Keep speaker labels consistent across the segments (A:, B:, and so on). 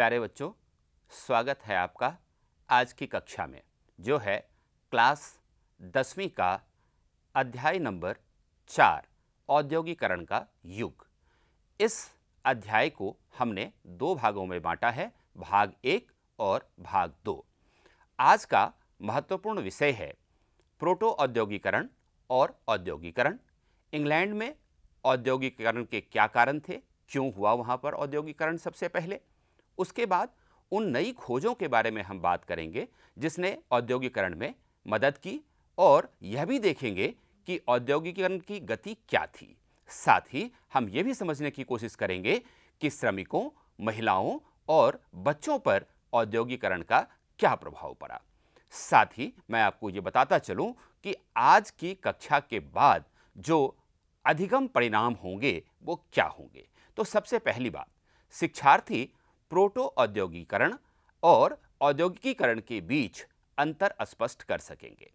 A: प्यारे बच्चों स्वागत है आपका आज की कक्षा में जो है क्लास दसवीं का अध्याय नंबर चार औद्योगिकरण का युग इस अध्याय को हमने दो भागों में बांटा है भाग एक और भाग दो आज का महत्वपूर्ण विषय है प्रोटो औद्योगिकरण और औद्योगिकरण इंग्लैंड में औद्योगिकरण के क्या कारण थे क्यों हुआ वहाँ पर औद्योगिकरण सबसे पहले उसके बाद उन नई खोजों के बारे में हम बात करेंगे जिसने औद्योगिकरण में मदद की और यह भी देखेंगे कि औद्योगिकरण की गति क्या थी साथ ही हम ये भी समझने की कोशिश करेंगे कि श्रमिकों महिलाओं और बच्चों पर औद्योगिकरण का क्या प्रभाव पड़ा साथ ही मैं आपको ये बताता चलूं कि आज की कक्षा के बाद जो अधिगम परिणाम होंगे वो क्या होंगे तो सबसे पहली बात शिक्षार्थी प्रोटो औद्योगिकरण और औद्योगिकीकरण के बीच अंतर स्पष्ट कर सकेंगे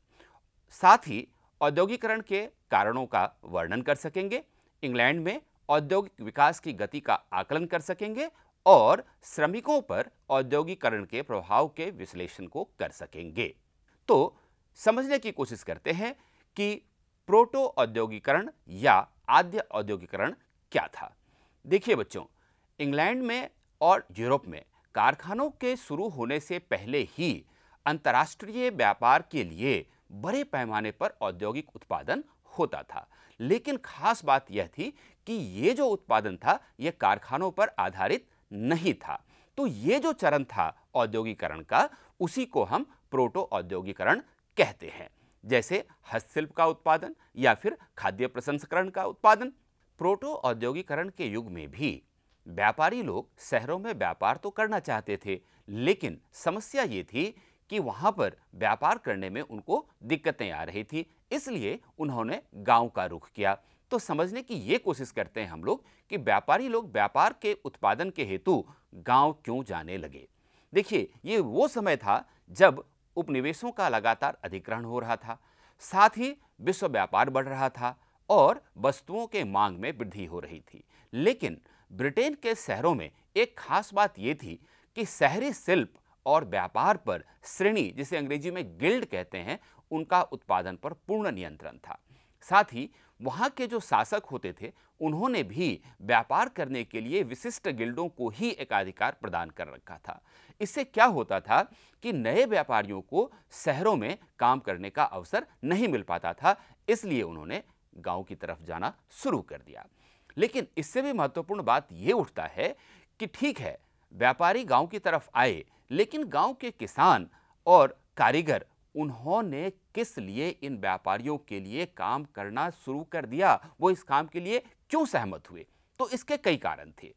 A: साथ ही औद्योगिकरण के कारणों का वर्णन कर सकेंगे इंग्लैंड में औद्योगिक विकास की गति का आकलन कर सकेंगे और श्रमिकों पर औद्योगिकरण के प्रभाव के विश्लेषण को कर सकेंगे तो समझने की कोशिश करते हैं कि प्रोटो औद्योगिकरण या आद्य औद्योगिकरण क्या था देखिए बच्चों इंग्लैंड में और यूरोप में कारखानों के शुरू होने से पहले ही अंतर्राष्ट्रीय व्यापार के लिए बड़े पैमाने पर औद्योगिक उत्पादन होता था लेकिन खास बात यह थी कि ये जो उत्पादन था ये कारखानों पर आधारित नहीं था तो ये जो चरण था औद्योगिकरण का उसी को हम प्रोटो औद्योगिकरण कहते हैं जैसे हस्तशिल्प का उत्पादन या फिर खाद्य प्रसंस्करण का उत्पादन प्रोटो औद्योगिकरण के युग में भी व्यापारी लोग शहरों में व्यापार तो करना चाहते थे लेकिन समस्या ये थी कि वहाँ पर व्यापार करने में उनको दिक्कतें आ रही थी इसलिए उन्होंने गांव का रुख किया तो समझने की ये कोशिश करते हैं हम लोग कि व्यापारी लोग व्यापार के उत्पादन के हेतु गांव क्यों जाने लगे देखिए ये वो समय था जब उपनिवेशों का लगातार अधिग्रहण हो रहा था साथ ही विश्व व्यापार बढ़ रहा था और वस्तुओं के मांग में वृद्धि हो रही थी लेकिन ब्रिटेन के शहरों में एक खास बात ये थी कि शहरी शिल्प और व्यापार पर श्रेणी जिसे अंग्रेजी में गिल्ड कहते हैं उनका उत्पादन पर पूर्ण नियंत्रण था साथ ही वहाँ के जो शासक होते थे उन्होंने भी व्यापार करने के लिए विशिष्ट गिल्डों को ही एकाधिकार प्रदान कर रखा था इससे क्या होता था कि नए व्यापारियों को शहरों में काम करने का अवसर नहीं मिल पाता था इसलिए उन्होंने गांव की तरफ जाना शुरू कर दिया लेकिन इससे भी महत्वपूर्ण बात ये उठता है कि ठीक है व्यापारी गांव की तरफ आए लेकिन गांव के किसान और कारीगर उन्होंने किस लिए इन व्यापारियों के लिए काम करना शुरू कर दिया वो इस काम के लिए क्यों सहमत हुए तो इसके कई कारण थे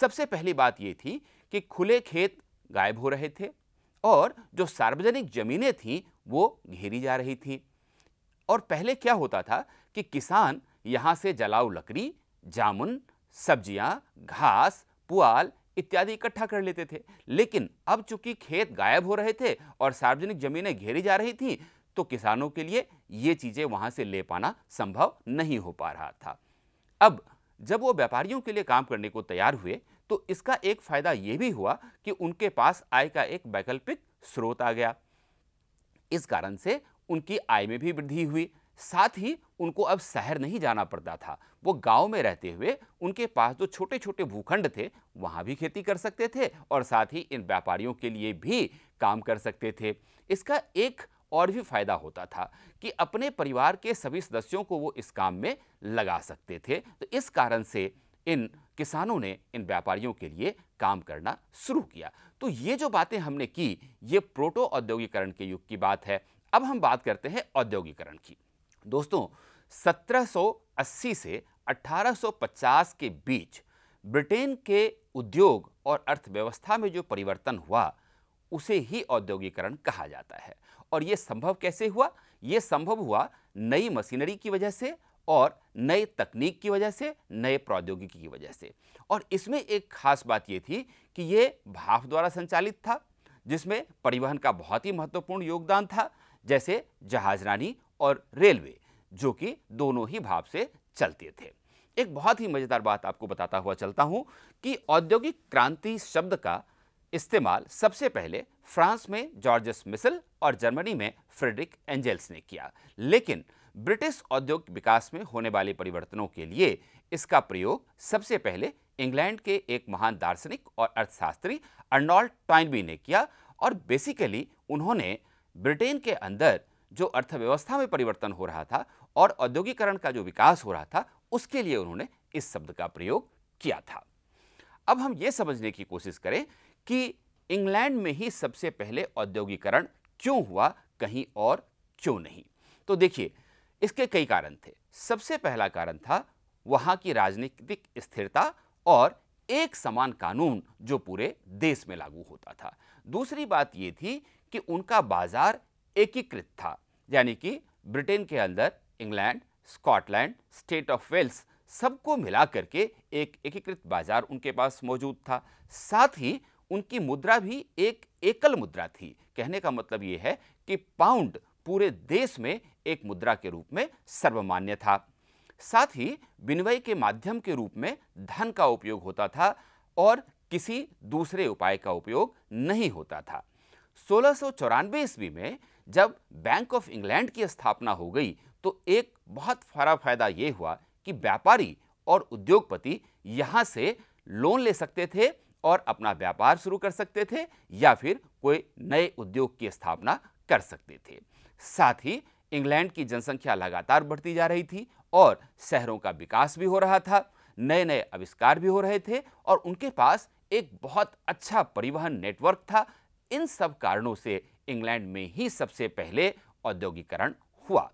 A: सबसे पहली बात ये थी कि खुले खेत गायब हो रहे थे और जो सार्वजनिक जमीनें थीं वो घेरी जा रही थी और पहले क्या होता था कि किसान यहाँ से जलाऊ लकड़ी जामुन सब्जियां घास पुआल इत्यादि इकट्ठा कर लेते थे लेकिन अब चूंकि खेत गायब हो रहे थे और सार्वजनिक जमीनें घेरी जा रही थीं तो किसानों के लिए ये चीज़ें वहाँ से ले पाना संभव नहीं हो पा रहा था अब जब वो व्यापारियों के लिए काम करने को तैयार हुए तो इसका एक फ़ायदा ये भी हुआ कि उनके पास आय का एक वैकल्पिक स्रोत आ गया इस कारण से उनकी आय में भी वृद्धि हुई साथ ही उनको अब शहर नहीं जाना पड़ता था वो गांव में रहते हुए उनके पास जो छोटे छोटे भूखंड थे वहाँ भी खेती कर सकते थे और साथ ही इन व्यापारियों के लिए भी काम कर सकते थे इसका एक और भी फायदा होता था कि अपने परिवार के सभी सदस्यों को वो इस काम में लगा सकते थे तो इस कारण से इन किसानों ने इन व्यापारियों के लिए काम करना शुरू किया तो ये जो बातें हमने की ये प्रोटो औद्योगिकरण के युग की बात है अब हम बात करते हैं औद्योगिकरण की दोस्तों 1780 से 1850 के बीच ब्रिटेन के उद्योग और अर्थव्यवस्था में जो परिवर्तन हुआ उसे ही औद्योगिकरण कहा जाता है और ये संभव कैसे हुआ ये संभव हुआ नई मशीनरी की वजह से और नए तकनीक की वजह से नए प्रौद्योगिकी की वजह से और इसमें एक खास बात ये थी कि ये भाफ द्वारा संचालित था जिसमें परिवहन का बहुत ही महत्वपूर्ण योगदान था जैसे जहाजरानी और रेलवे जो कि दोनों ही भाव से चलते थे एक बहुत ही मज़ेदार बात आपको बताता हुआ चलता हूं कि औद्योगिक क्रांति शब्द का इस्तेमाल सबसे पहले फ्रांस में जॉर्जस मिसल और जर्मनी में फ्रेडरिक एंजेल्स ने किया लेकिन ब्रिटिश औद्योगिक विकास में होने वाले परिवर्तनों के लिए इसका प्रयोग सबसे पहले इंग्लैंड के एक महान दार्शनिक और अर्थशास्त्री अर्नॉल्ड टॉइनबी ने किया और बेसिकली उन्होंने ब्रिटेन के अंदर जो अर्थव्यवस्था में परिवर्तन हो रहा था और औद्योगिकरण का जो विकास हो रहा था उसके लिए उन्होंने इस शब्द का प्रयोग किया था अब हम ये समझने की कोशिश करें कि इंग्लैंड में ही सबसे पहले औद्योगिकरण क्यों हुआ कहीं और क्यों नहीं तो देखिए इसके कई कारण थे सबसे पहला कारण था वहाँ की राजनीतिक स्थिरता और एक समान कानून जो पूरे देश में लागू होता था दूसरी बात ये थी कि उनका बाजार एकीकृत था यानी कि ब्रिटेन के अंदर England Scotland state of Wales सबको मिला करके एक एकीकृत बाजार उनके पास मौजूद था साथ ही उनकी मुद्रा भी एक एकल मुद्रा थी कहने का मतलब यह है कि पाउंड पूरे देश में एक मुद्रा के रूप में सर्वमान्य था साथ ही विनिमय के माध्यम के रूप में धन का उपयोग होता था और किसी दूसरे उपाय का उपयोग नहीं होता था सोलह ईस्वी में जब बैंक ऑफ इंग्लैंड की स्थापना हो गई तो एक बहुत फरा फायदा ये हुआ कि व्यापारी और उद्योगपति यहाँ से लोन ले सकते थे और अपना व्यापार शुरू कर सकते थे या फिर कोई नए उद्योग की स्थापना कर सकते थे साथ ही इंग्लैंड की जनसंख्या लगातार बढ़ती जा रही थी और शहरों का विकास भी हो रहा था नए नए आविष्कार भी हो रहे थे और उनके पास एक बहुत अच्छा परिवहन नेटवर्क था इन सब कारणों से इंग्लैंड में ही सबसे पहले औद्योगिकरण हुआ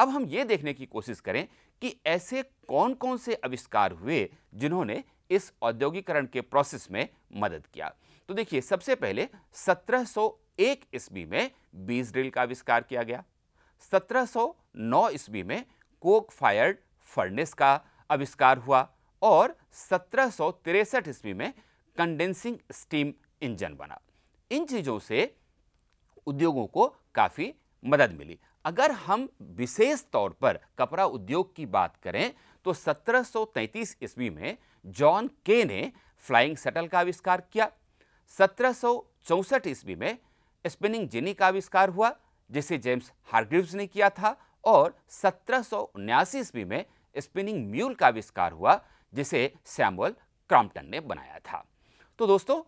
A: अब हम ये देखने की कोशिश करें कि ऐसे कौन कौन से आविष्कार हुए जिन्होंने इस औद्योगिकरण के प्रोसेस में मदद किया तो देखिए सबसे पहले 1701 ईस्वी में बीज ड्रिल का आविष्कार किया गया 1709 ईस्वी में कोक फायर्ड फर्नेस का आविष्कार हुआ और सत्रह ईस्वी में कंडेंसिंग स्टीम इंजन बना इन चीज़ों से उद्योगों को काफ़ी मदद मिली अगर हम विशेष तौर पर कपड़ा उद्योग की बात करें तो 1733 ईस्वी में जॉन के ने फ्लाइंग सटल का आविष्कार किया सत्रह ईस्वी में स्पिनिंग जिनी का आविष्कार हुआ जिसे जेम्स हार्ग्रिव्स ने किया था और सत्रह ईस्वी में स्पिनिंग म्यूल का आविष्कार हुआ जिसे सैमुअल क्रॉम्पटन ने बनाया था तो दोस्तों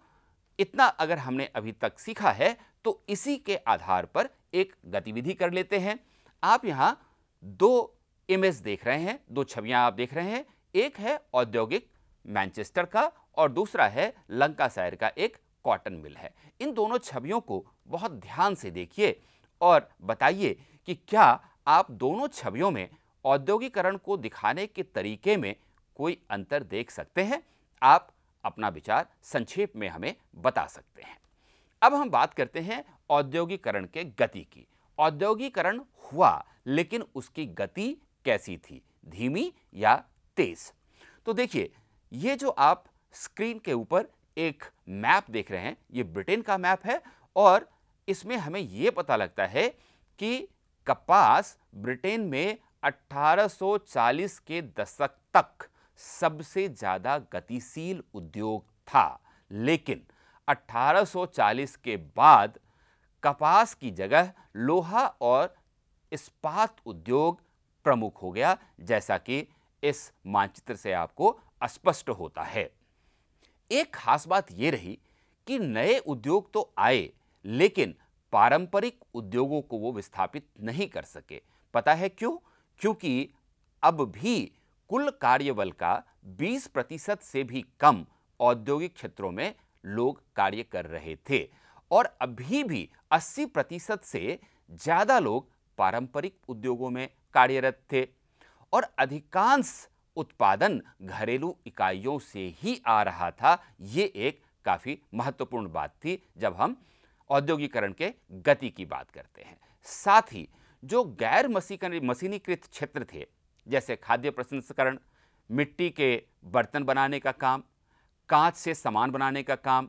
A: इतना अगर हमने अभी तक सीखा है तो इसी के आधार पर एक गतिविधि कर लेते हैं आप यहाँ दो इमेज देख रहे हैं दो छवियाँ आप देख रहे हैं एक है औद्योगिक मैनचेस्टर का और दूसरा है लंका शहर का एक कॉटन मिल है इन दोनों छवियों को बहुत ध्यान से देखिए और बताइए कि क्या आप दोनों छवियों में औद्योगिकरण को दिखाने के तरीके में कोई अंतर देख सकते हैं आप अपना विचार संक्षेप में हमें बता सकते हैं अब हम बात करते हैं औद्योगिकरण के गति की औद्योगिकरण हुआ लेकिन उसकी गति कैसी थी धीमी या तेज तो देखिए ये जो आप स्क्रीन के ऊपर एक मैप देख रहे हैं ये ब्रिटेन का मैप है और इसमें हमें ये पता लगता है कि कपास ब्रिटेन में 1840 के दशक तक सबसे ज़्यादा गतिशील उद्योग था लेकिन 1840 के बाद कपास की जगह लोहा और इस्पात उद्योग प्रमुख हो गया जैसा कि इस मानचित्र से आपको स्पष्ट होता है एक खास बात यह रही कि नए उद्योग तो आए लेकिन पारंपरिक उद्योगों को वो विस्थापित नहीं कर सके पता है क्यों क्योंकि अब भी कुल कार्यबल का 20 प्रतिशत से भी कम औद्योगिक क्षेत्रों में लोग कार्य कर रहे थे और अभी भी 80 प्रतिशत से ज़्यादा लोग पारंपरिक उद्योगों में कार्यरत थे और अधिकांश उत्पादन घरेलू इकाइयों से ही आ रहा था ये एक काफ़ी महत्वपूर्ण बात थी जब हम औद्योगिकरण के गति की बात करते हैं साथ ही जो गैर मशीनीकृत क्षेत्र थे जैसे खाद्य प्रसंस्करण मिट्टी के बर्तन बनाने का काम कांच से सामान बनाने का काम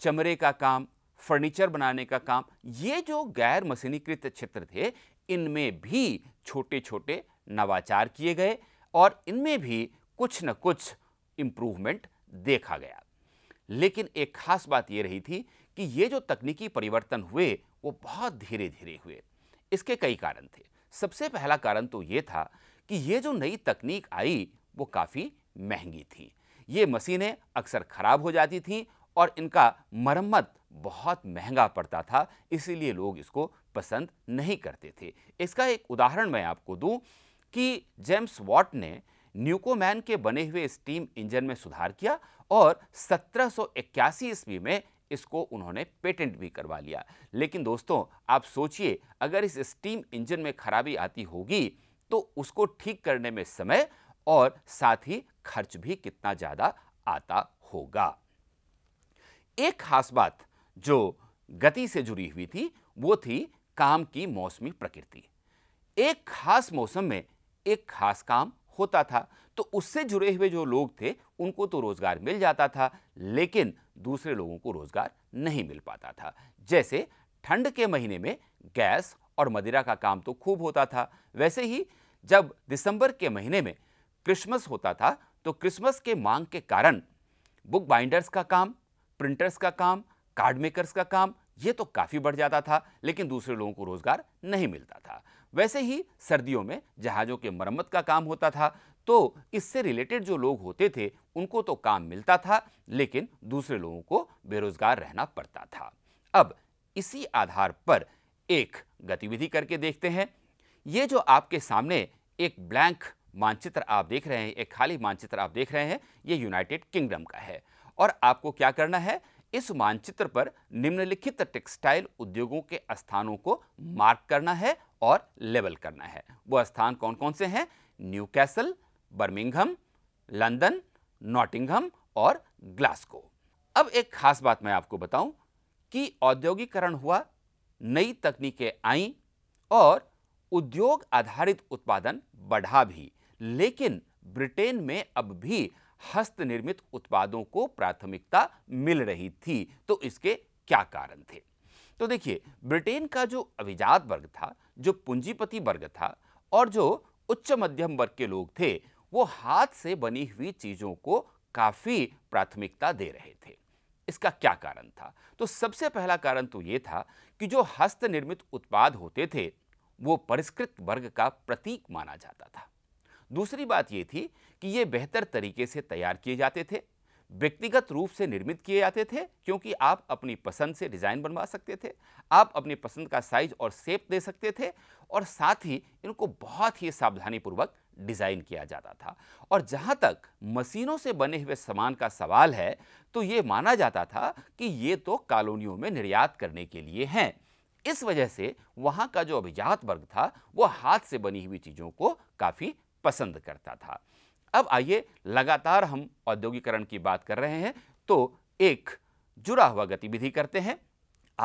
A: चमड़े का काम फर्नीचर बनाने का काम ये जो गैर मशीनीकृत क्षेत्र थे इनमें भी छोटे छोटे नवाचार किए गए और इनमें भी कुछ न कुछ इम्प्रूवमेंट देखा गया लेकिन एक खास बात ये रही थी कि ये जो तकनीकी परिवर्तन हुए वो बहुत धीरे धीरे हुए इसके कई कारण थे सबसे पहला कारण तो ये था कि ये जो नई तकनीक आई वो काफ़ी महंगी थी ये मशीनें अक्सर ख़राब हो जाती थीं और इनका मरम्मत बहुत महंगा पड़ता था इसीलिए लोग इसको पसंद नहीं करते थे इसका एक उदाहरण मैं आपको दूं कि जेम्स वॉट ने न्यूकोमैन के बने हुए स्टीम इंजन में सुधार किया और 1781 ईस्वी में इसको उन्होंने पेटेंट भी करवा लिया लेकिन दोस्तों आप सोचिए अगर इस स्टीम इंजन में खराबी आती होगी तो उसको ठीक करने में समय और साथ ही खर्च भी कितना ज़्यादा आता होगा एक खास बात जो गति से जुड़ी हुई थी वो थी काम की मौसमी प्रकृति एक खास मौसम में एक खास काम होता था तो उससे जुड़े हुए जो लोग थे उनको तो रोजगार मिल जाता था लेकिन दूसरे लोगों को रोजगार नहीं मिल पाता था जैसे ठंड के महीने में गैस और मदिरा का काम तो खूब होता था वैसे ही जब दिसंबर के महीने में क्रिसमस होता था तो क्रिसमस के मांग के कारण बुक बाइंडर्स का काम प्रिंटर्स का काम कार्ड मेकर्स का काम ये तो काफ़ी बढ़ जाता था लेकिन दूसरे लोगों को रोज़गार नहीं मिलता था वैसे ही सर्दियों में जहाज़ों के मरम्मत का काम होता था तो इससे रिलेटेड जो लोग होते थे उनको तो काम मिलता था लेकिन दूसरे लोगों को बेरोज़गार रहना पड़ता था अब इसी आधार पर एक गतिविधि करके देखते हैं ये जो आपके सामने एक ब्लैंक मानचित्र आप देख रहे हैं एक खाली मानचित्र आप देख रहे हैं ये यूनाइटेड किंगडम का है और आपको क्या करना है इस मानचित्र पर निम्नलिखित टेक्सटाइल उद्योगों के स्थानों को मार्क करना है और लेबल करना है वो स्थान कौन कौन से हैं Newcastle Birmingham London Nottingham और ग्लास्को अब एक खास बात मैं आपको बताऊं कि औद्योगिकरण हुआ नई तकनीकें आईं और उद्योग आधारित उत्पादन बढ़ा भी लेकिन ब्रिटेन में अब भी हस्त निर्मित उत्पादों को प्राथमिकता मिल रही थी तो इसके क्या कारण थे तो देखिए ब्रिटेन का जो अभिजात वर्ग था जो पूंजीपति वर्ग था और जो उच्च मध्यम वर्ग के लोग थे वो हाथ से बनी हुई चीजों को काफी प्राथमिकता दे रहे थे इसका क्या कारण था तो सबसे पहला कारण तो ये था कि जो हस्त निर्मित उत्पाद होते थे वो परिष्कृत वर्ग का प्रतीक माना जाता था दूसरी बात ये थी कि ये बेहतर तरीके से तैयार किए जाते थे व्यक्तिगत रूप से निर्मित किए जाते थे क्योंकि आप अपनी पसंद से डिज़ाइन बनवा सकते थे आप अपनी पसंद का साइज और सेप दे सकते थे और साथ ही इनको बहुत ही सावधानीपूर्वक डिज़ाइन किया जाता था और जहाँ तक मशीनों से बने हुए सामान का सवाल है तो ये माना जाता था कि ये तो कॉलोनियों में निर्यात करने के लिए हैं इस वजह से वहाँ का जो अभिजात वर्ग था वो हाथ से बनी हुई चीज़ों को काफ़ी पसंद करता था अब आइए लगातार हम औद्योगिकरण की बात कर रहे हैं तो एक जुड़ा हुआ गतिविधि करते हैं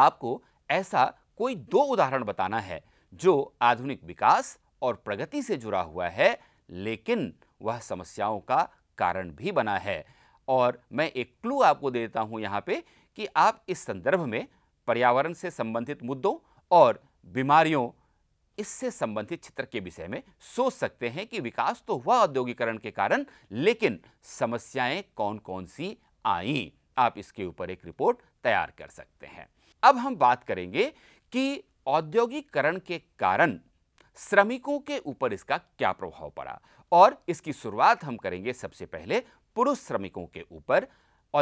A: आपको ऐसा कोई दो उदाहरण बताना है जो आधुनिक विकास और प्रगति से जुड़ा हुआ है लेकिन वह समस्याओं का कारण भी बना है और मैं एक क्लू आपको दे देता हूँ यहाँ पे कि आप इस संदर्भ में पर्यावरण से संबंधित मुद्दों और बीमारियों इससे संबंधित क्षेत्र के विषय में सोच सकते हैं कि विकास तो हुआ औद्योगिकरण के कारण लेकिन समस्याएं कौन कौन सी आई आप इसके ऊपर एक रिपोर्ट तैयार कर सकते हैं अब हम बात करेंगे कि औद्योगिकरण के कारण श्रमिकों के ऊपर इसका क्या प्रभाव पड़ा और इसकी शुरुआत हम करेंगे सबसे पहले पुरुष श्रमिकों के ऊपर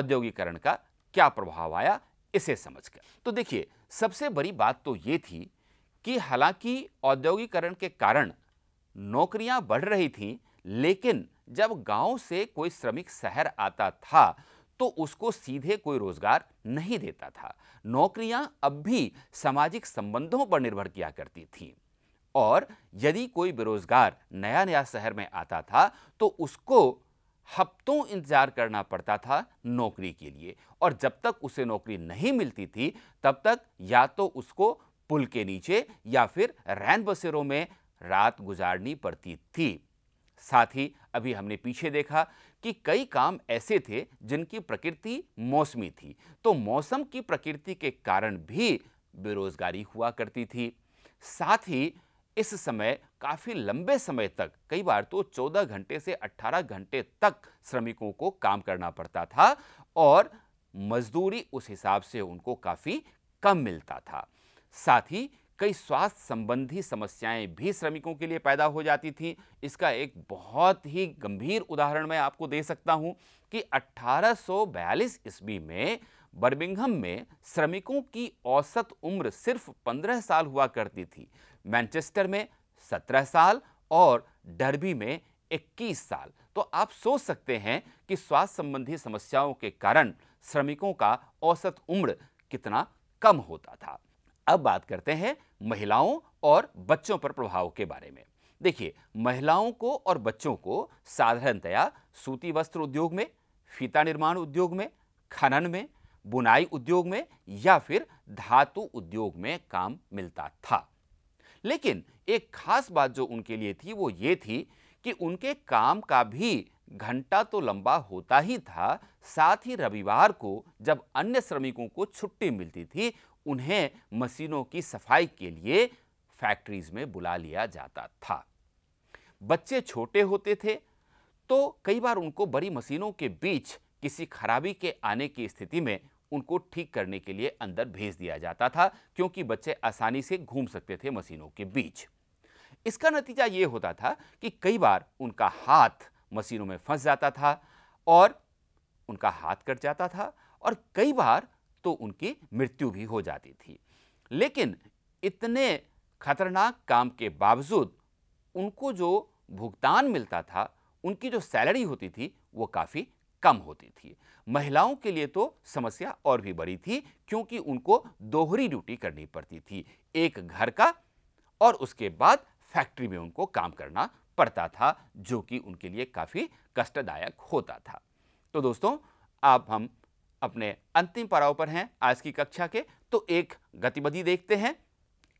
A: औद्योगिकरण का क्या प्रभाव आया इसे समझकर तो देखिए सबसे बड़ी बात तो ये थी कि हालांकि औद्योगिकरण के कारण नौकरियां बढ़ रही थीं लेकिन जब गांव से कोई श्रमिक शहर आता था तो उसको सीधे कोई रोजगार नहीं देता था नौकरियां अब भी सामाजिक संबंधों पर निर्भर किया करती थीं और यदि कोई बेरोजगार नया नया शहर में आता था तो उसको हफ्तों इंतज़ार करना पड़ता था नौकरी के लिए और जब तक उसे नौकरी नहीं मिलती थी तब तक या तो उसको पुल के नीचे या फिर रैन बसेरों में रात गुजारनी पड़ती थी साथ ही अभी हमने पीछे देखा कि कई काम ऐसे थे जिनकी प्रकृति मौसमी थी तो मौसम की प्रकृति के कारण भी बेरोजगारी हुआ करती थी साथ ही इस समय काफ़ी लंबे समय तक कई बार तो 14 घंटे से 18 घंटे तक श्रमिकों को काम करना पड़ता था और मजदूरी उस हिसाब से उनको काफ़ी कम मिलता था साथ ही कई स्वास्थ्य संबंधी समस्याएं भी श्रमिकों के लिए पैदा हो जाती थी इसका एक बहुत ही गंभीर उदाहरण मैं आपको दे सकता हूं कि 1842 ईस्वी में बर्मिंगहम में श्रमिकों की औसत उम्र सिर्फ 15 साल हुआ करती थी मैनचेस्टर में 17 साल और डरबी में 21 साल तो आप सोच सकते हैं कि स्वास्थ्य संबंधी समस्याओं के कारण श्रमिकों का औसत उम्र कितना कम होता था अब बात करते हैं महिलाओं और बच्चों पर प्रभाव के बारे में देखिए महिलाओं को और बच्चों को साधारणतया सूती वस्त्र उद्योग में फीता निर्माण उद्योग में खनन में बुनाई उद्योग में या फिर धातु उद्योग में काम मिलता था लेकिन एक खास बात जो उनके लिए थी वो ये थी कि उनके काम का भी घंटा तो लंबा होता ही था साथ ही रविवार को जब अन्य श्रमिकों को छुट्टी मिलती थी उन्हें मशीनों की सफाई के लिए फैक्ट्रीज में बुला लिया जाता था बच्चे छोटे होते थे तो कई बार उनको बड़ी मशीनों के बीच किसी खराबी के आने की स्थिति में उनको ठीक करने के लिए अंदर भेज दिया जाता था क्योंकि बच्चे आसानी से घूम सकते थे मशीनों के बीच इसका नतीजा ये होता था कि कई बार उनका हाथ मशीनों में फंस जाता था और उनका हाथ कट जाता था और कई बार तो उनकी मृत्यु भी हो जाती थी लेकिन इतने खतरनाक काम के बावजूद उनको जो भुगतान मिलता था उनकी जो सैलरी होती थी वो काफ़ी कम होती थी महिलाओं के लिए तो समस्या और भी बड़ी थी क्योंकि उनको दोहरी ड्यूटी करनी पड़ती थी एक घर का और उसके बाद फैक्ट्री में उनको काम करना पड़ता था जो कि उनके लिए काफ़ी कष्टदायक होता था तो दोस्तों आप हम अपने अंतिम पड़ाव पर हैं आज की कक्षा के तो एक गतिविधि देखते हैं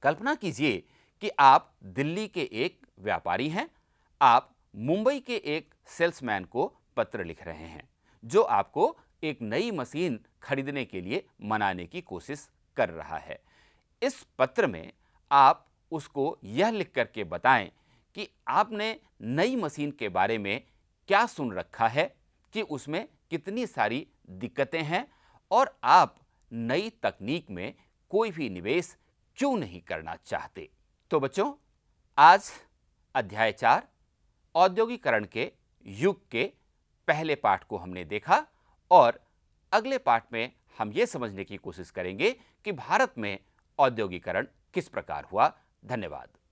A: कल्पना कीजिए कि आप दिल्ली के एक व्यापारी हैं आप मुंबई के एक सेल्समैन को पत्र लिख रहे हैं जो आपको एक नई मशीन खरीदने के लिए मनाने की कोशिश कर रहा है इस पत्र में आप उसको यह लिख करके बताएं कि आपने नई मशीन के बारे में क्या सुन रखा है कि उसमें कितनी सारी दिक्कतें हैं और आप नई तकनीक में कोई भी निवेश क्यों नहीं करना चाहते तो बच्चों आज अध्याय चार औद्योगिकरण के युग के पहले पार्ट को हमने देखा और अगले पार्ट में हम ये समझने की कोशिश करेंगे कि भारत में औद्योगिकरण किस प्रकार हुआ धन्यवाद